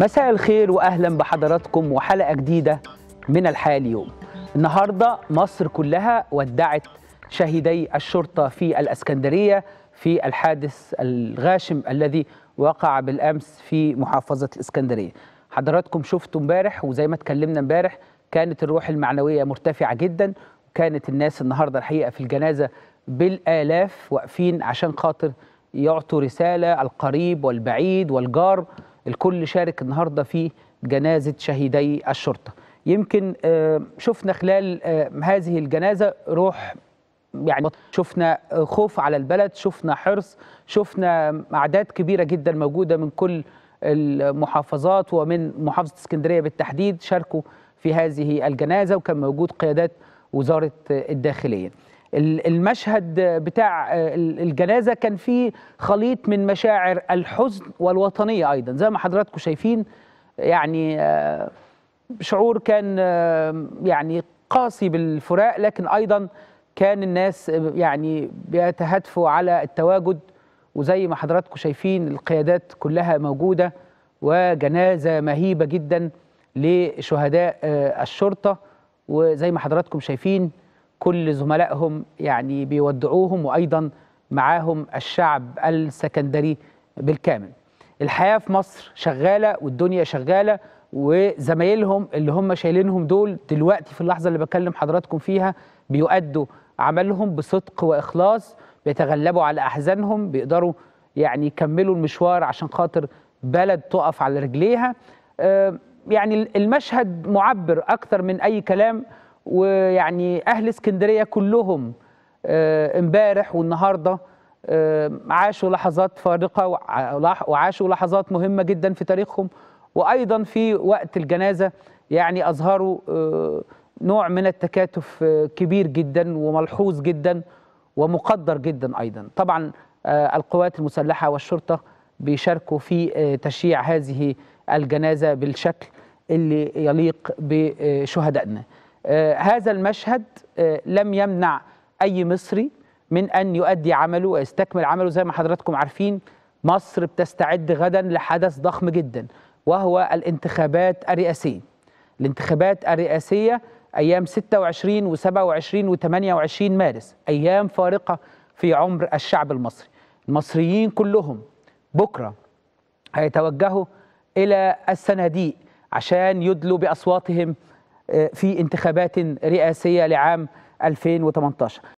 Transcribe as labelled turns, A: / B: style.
A: مساء الخير واهلا بحضراتكم وحلقه جديده من الحياه اليوم. النهارده مصر كلها ودعت شهيدي الشرطه في الاسكندريه في الحادث الغاشم الذي وقع بالامس في محافظه الاسكندريه. حضراتكم شفتوا امبارح وزي ما اتكلمنا امبارح كانت الروح المعنويه مرتفعه جدا وكانت الناس النهارده الحقيقه في الجنازه بالالاف واقفين عشان خاطر يعطوا رساله القريب والبعيد والجار الكل شارك النهارده في جنازه شهيدي الشرطه يمكن آه، شفنا خلال آه، هذه الجنازه روح يعني شفنا آه، خوف على البلد شفنا حرص شفنا اعداد كبيره جدا موجوده من كل المحافظات ومن محافظه اسكندريه بالتحديد شاركوا في هذه الجنازه وكان موجود قيادات وزاره الداخليه المشهد بتاع الجنازة كان فيه خليط من مشاعر الحزن والوطنية أيضا زي ما حضراتكم شايفين يعني آه، شعور كان يعني قاسي بالفراق لكن أيضا كان الناس آه، يعني بيتهدفوا على التواجد وزي ما حضراتكم شايفين القيادات كلها موجودة وجنازة مهيبة جدا لشهداء آه، الشرطة وزي ما حضراتكم شايفين كل زملائهم يعني بيودعوهم وأيضا معاهم الشعب السكندري بالكامل الحياة في مصر شغالة والدنيا شغالة وزمايلهم اللي هم شايلينهم دول دلوقتي في اللحظة اللي بكلم حضراتكم فيها بيؤدوا عملهم بصدق وإخلاص بيتغلبوا على أحزانهم بيقدروا يعني يكملوا المشوار عشان خاطر بلد تقف على رجليها آه، يعني المشهد معبر أكثر من أي كلام ويعني اهل اسكندريه كلهم آه، امبارح والنهارده آه، عاشوا لحظات فارقه وعاشوا لحظات مهمه جدا في تاريخهم وايضا في وقت الجنازه يعني اظهروا آه، نوع من التكاتف كبير جدا وملحوظ جدا ومقدر جدا ايضا طبعا القوات المسلحه والشرطه بيشاركوا في تشييع هذه الجنازه بالشكل اللي يليق بشهدائنا آه، هذا المشهد آه، لم يمنع أي مصري من أن يؤدي عمله ويستكمل عمله زي ما حضراتكم عارفين مصر بتستعد غدا لحدث ضخم جدا وهو الانتخابات الرئاسية الانتخابات الرئاسية أيام 26 و27 و28 مارس أيام فارقة في عمر الشعب المصري المصريين كلهم بكرة هيتوجهوا إلى الصناديق عشان يدلوا بأصواتهم في انتخابات رئاسية لعام 2018